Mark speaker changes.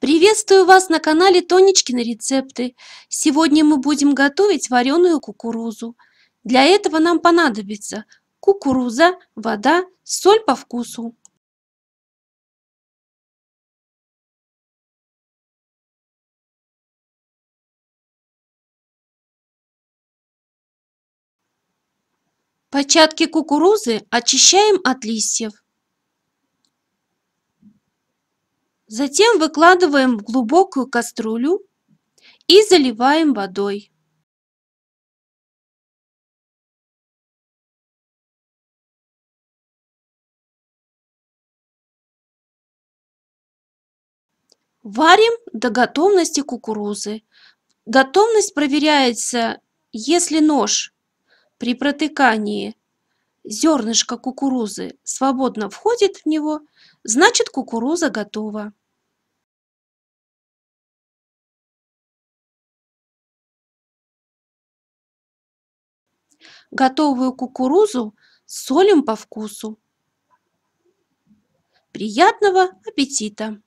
Speaker 1: Приветствую вас на канале Тонечкины рецепты. Сегодня мы будем готовить вареную кукурузу. Для этого нам понадобится кукуруза,
Speaker 2: вода,
Speaker 3: соль по вкусу. Початки кукурузы очищаем
Speaker 1: от листьев. Затем
Speaker 3: выкладываем в глубокую кастрюлю и заливаем водой. Варим до готовности кукурузы. Готовность проверяется,
Speaker 1: если нож при протыкании зернышко кукурузы
Speaker 3: свободно входит в него, значит кукуруза готова. Готовую кукурузу солим по вкусу. Приятного аппетита!